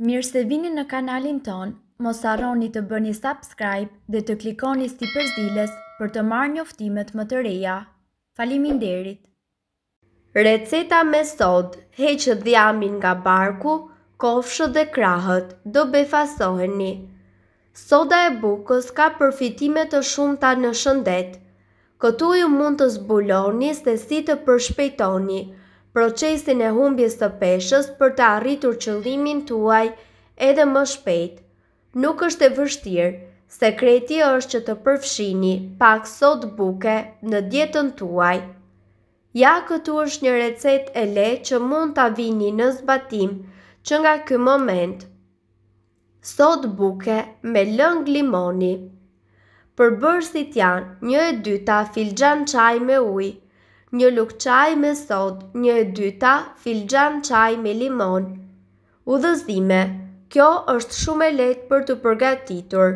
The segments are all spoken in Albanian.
Mirë se vini në kanalin ton, mos arroni të bëni subscribe dhe të klikoni sti përzdiles për të marrë një më të reja. Falimin derit! Receta me sod, heqët dhjamin nga barku, kofshët dhe krahët, do befasoheni. Soda e bukës ka përfitimet të shumë ta në shëndet. Këtu ju mund të zbuloni se si të përshpejtoni procesin e humbjes të peshës për të arritur qëllimin tuaj edhe më shpejt. Nuk është e vështirë, sekreti është që të përfshini pak sot buke në dietën tuaj. Ja këtu është një recet e le që mund të avini në zbatim që nga ky moment. Sot buke me lëng limoni Përbërësit janë një e dyta filxan qaj me ujë, një luk qaj me sod, një e dyta filxan qaj me limon. Udhëzime, kjo është shumë e letë për të përgatitur.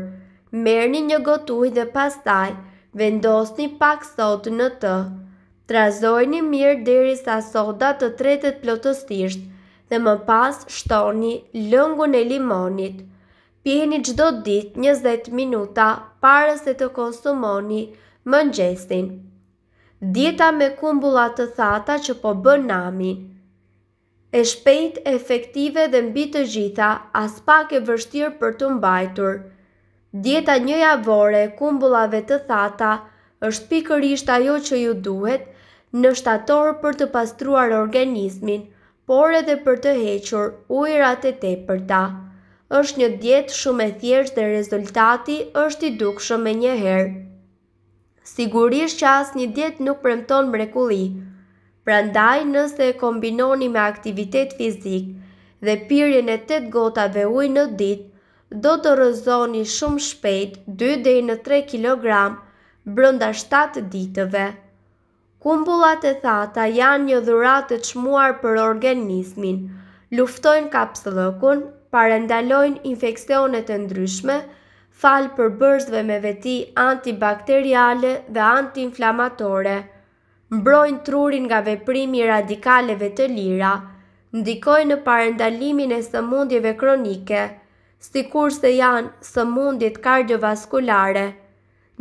Merni një gotuj dhe pastaj, vendosni pak sod në të. Trazojni mirë dheri sa soda të tretet plotësisht dhe më pas shtoni lëngun e limonit. Pjeni gjdo dit 20 minuta pare se të konsumoni mëngjesin dieta me kumbullat të thata që po bën nami. E shpejt, efektive dhe mbi të gjitha, as pak e vështirë për të mbajtur. Dieta një javore, kumbullave të thata, është pikërisht ajo që ju duhet në shtator për të pastruar organizmin, por edhe për të hequr ujrat e te për ta. është një dietë shumë e thjesht dhe rezultati është i dukshëm e njëherë sigurisht që asë një djetë nuk premton mrekulli. Pra ndaj nëse e kombinoni me aktivitet fizik dhe pyrjen e 8 gotave ujë në dit, do të rëzoni shumë shpejt 2-3 kg brënda 7 ditëve. Kumbullat e thata janë një dhurat të qmuar për organismin, luftojnë kapsëllëkun, parendalojnë infekcionet e ndryshme, falë për bërzve me veti antibakteriale dhe antiinflamatore. Mbrojnë trurin nga veprimi radikaleve të lira, ndikojnë në parendalimin e sëmundjeve kronike, si kur se janë sëmundjet kardiovaskulare,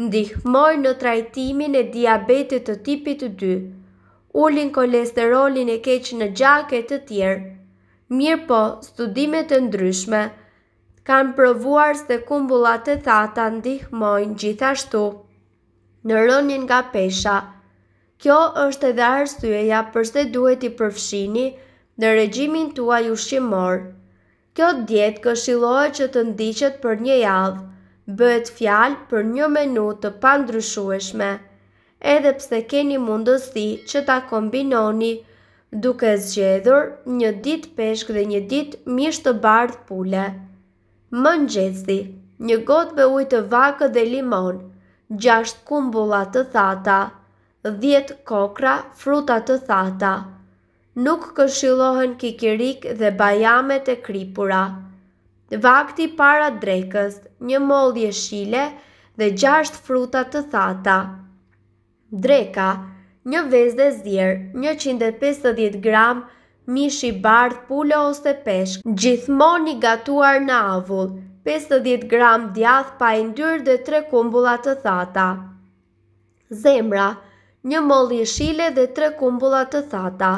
ndihmojnë në trajtimin e diabetit të tipit 2, ullin kolesterolin e keq në gjaket të tjerë, mirë po studimet e ndryshme, kanë provuar se kumbullat e thata ndihmojnë gjithashtu në rënjën nga pesha. Kjo është edhe arsyeja përse duhet i përfshini në regjimin tuaj ushqimor. Kjo dietë këshillohet që të ndiqet për një javë. Bëhet fjalë për një menu të pandryshueshme, edhe pse keni mundësi që ta kombinoni duke zgjedhur një ditë peshk dhe një ditë mish të bardh pule. Më një gotë me ujtë të vakë dhe limon, 6 kumbulla të thata, 10 kokra fruta të thata. Nuk këshilohen kikirik dhe bajamet e kripura. Vakti para drekës, një mollë shile dhe 6 fruta të thata. Dreka, një vezde zirë, 150 gram mishi bardh, pulo ose peshk, gjithmoni gatuar në avull, 50 gram djath pa i ndyrë dhe tre kumbulla të thata. Zemra, një mol jeshile dhe tre kumbulla të thata.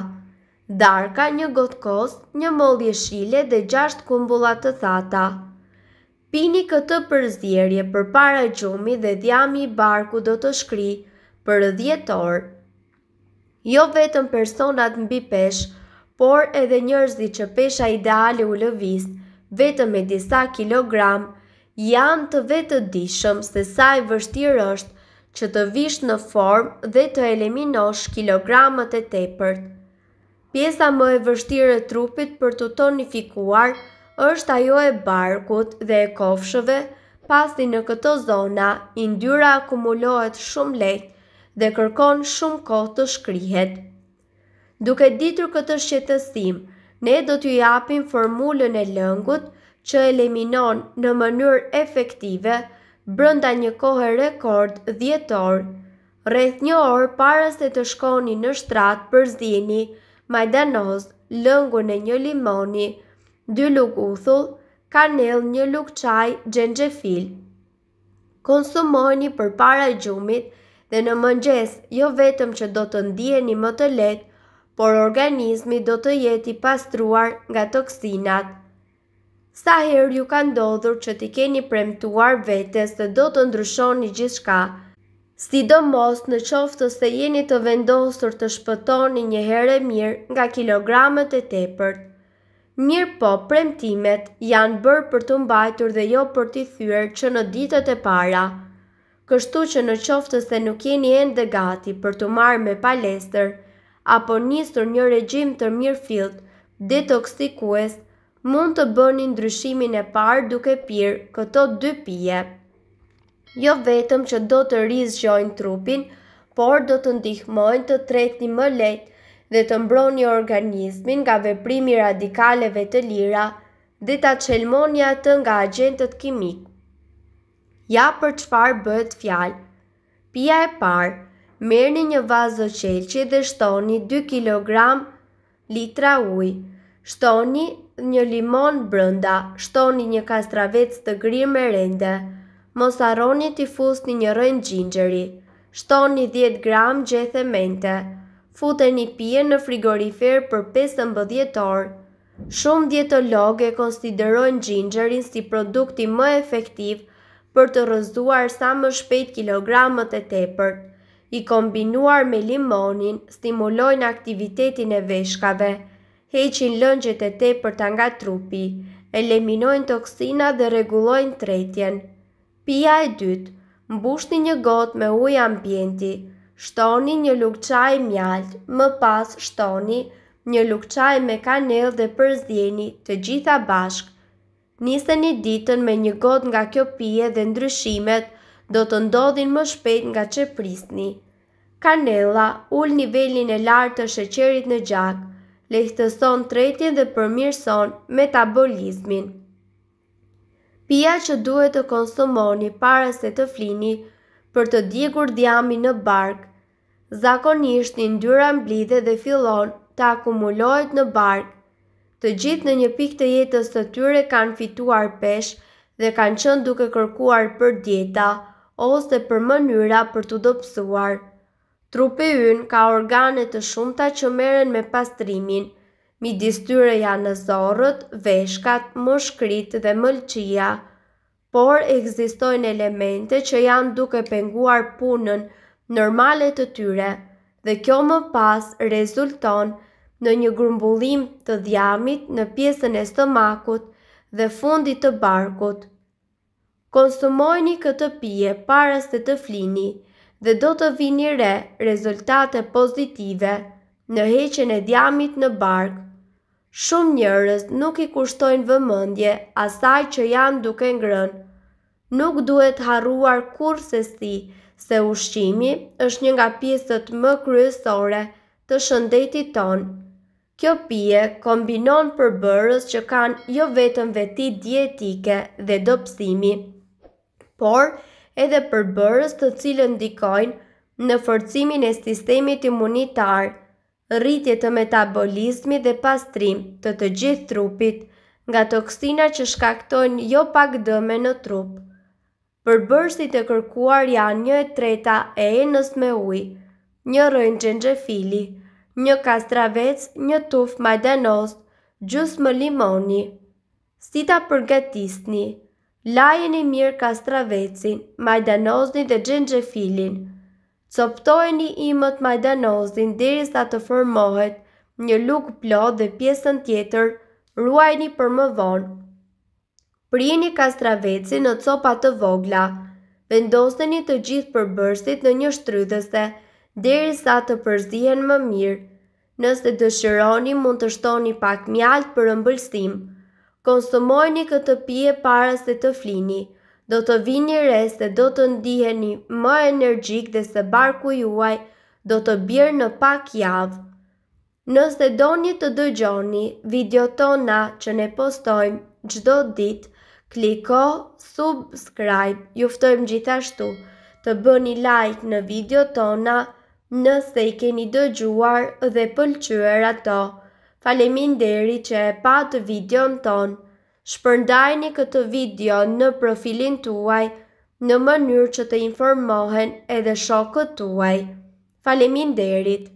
Darka, një gotkos, një mol jeshile dhe 6 kumbulla të thata. Pini këtë përzirje për para gjumi dhe dhjami i barku do të shkri për 10 orë. Jo vetëm personat mbi peshë, por edhe njërzdi që pesha ideale u lëvist, vetëm me disa kilogram, janë të vetë dishëm se sa e vështirë është që të vishë në formë dhe të eliminosh kilogramët e tepërt. Pjesa më e vështirë e trupit për të tonifikuar është ajo e barkut dhe e kofshëve, pasi në këto zona indyra akumulohet shumë lehtë dhe kërkon shumë kohë të shkrihet. Duke ditur këtë shqetësim, ne do t'ju japim formulën e lëngut që eliminon në mënyrë efektive brënda një kohë rekord dhjetor. Rreth një orë para se të shkoni në shtratë për zini, majdanoz, lëngu në një limoni, dy luk uthull, kanel një luk qaj gjengjefil. Konsumoni për para gjumit dhe në mëngjes jo vetëm që do të ndjeni më të letë, por organizmi do të jeti pastruar nga toksinat. Sa herë ju ka ndodhur që t'i keni premtuar vetes dhe do të ndryshoni gjithka, sidomos në qoftës se jeni të vendosur të shpëtoni një herë mirë nga kilogramët e tepërt. Mirë po, premtimet janë bërë për të mbajtur dhe jo për t'i thyër që në ditët e para. Kështu që në qoftës se nuk jeni endë gati për të marrë me palestër, apo njësër një regjim të mirë detoksikues, mund të bëni ndryshimin e parë duke pirë këto dy pije. Jo vetëm që do të rizgjojnë trupin, por do të ndihmojnë të tretni më lejtë dhe të mbroni organizmin nga veprimi radikaleve të lira dhe ta qelmonja të nga agentët kimik. Ja për qëfar bëhet fjalë. Pia e parë, Merë një vazo qelqi dhe shtoni 2 kg litra uj. Shtoni një limon brënda, shtoni një kastravec të grirë me rende. Mos arroni t'i fusni një rënd gjingëri. Shtoni 10 gram gjethe mente. Fute një pje në frigorifer për 15 orë. Shumë dietologe konsiderojnë gjingërin si produkti më efektiv për të rëzduar sa më shpejt kilogramët e tepërt. të i kombinuar me limonin stimulojnë aktivitetin e veshkave, heqin lëngjet e te për tanga trupi, eliminojnë toksina dhe regulojnë tretjen. Pia e dytë, mbushni një gotë me ujë ambienti, shtoni një lukë qaj mjaltë, më pas shtoni një lukë qaj me kanel dhe përzjeni të gjitha bashkë. Nisë një ditën me një gotë nga kjo pije dhe ndryshimet do të ndodhin më shpet nga që pristni. Kanela, ull nivelin e lartë të sheqerit në gjak, lehtëson tretin dhe përmirëson metabolizmin. Pia që duhet të konsumoni para se të flini për të digur djami në bark, zakonisht një ndyra mblidhe dhe fillon të akumulojt në bark, të gjithë në një pik të jetës të tyre kanë fituar pesh dhe kanë qënë duke kërkuar për djeta, ose për mënyra për të dopsuar. Trupe yn ka organet të shumta që meren me pastrimin, mi distyre janë në zorët, veshkat, mëshkrit dhe mëlqia, por egzistojnë elemente që janë duke penguar punën normalet të tyre dhe kjo më pas rezulton në një grumbullim të dhjamit në piesën e stomakut dhe fundit të barkut konsumojni këtë pije para se të flini dhe do të vini re rezultate pozitive në heqen e djamit në bark. Shumë njërës nuk i kushtojnë vëmëndje asaj që janë duke ngrënë. Nuk duhet haruar kur se si, se ushqimi është një nga pjesët më kryesore të shëndetit tonë. Kjo pije kombinon përbërës që kanë jo vetëm veti dietike dhe dopsimi, por edhe për bërës të cilën dikojnë në forcimin e sistemit imunitar, rritje të metabolizmi dhe pastrim të të gjithë trupit nga toksina që shkaktojnë jo pak dëme në trup. Përbërësit e kërkuar janë një e treta e enës me uj, një rëjnë gjengje fili, një kastravec, një tuf majdanos, gjus më limoni. Si ta përgatisni? lajën i mirë kastravecin, majdanozni dhe gjengjefilin. Coptojni imët majdanozin dheri sa të formohet një lukë plot dhe pjesën tjetër ruajni për më vonë. Prini kastravecin në copa të vogla, vendosteni të gjithë përbërsit në një shtrydhese dheri sa të përzihen më mirë. Nëse dëshironi mund të shtoni pak mjaltë për ëmbëlsimë konsumojni këtë pije para se të flini. Do të vini re se do të ndiheni më energjik dhe se barku juaj do të bjerë në pak javë. Nëse do një të dëgjoni, video tona që ne postojmë gjdo dit, kliko subscribe, juftojmë gjithashtu, të bëni like në video tona nëse i keni dëgjuar dhe pëlqyër ato. Falemin deri që e pa të videon ton. Shpërndajni këtë video në profilin tuaj në mënyrë që të informohen edhe shokët tuaj. Falemin derit.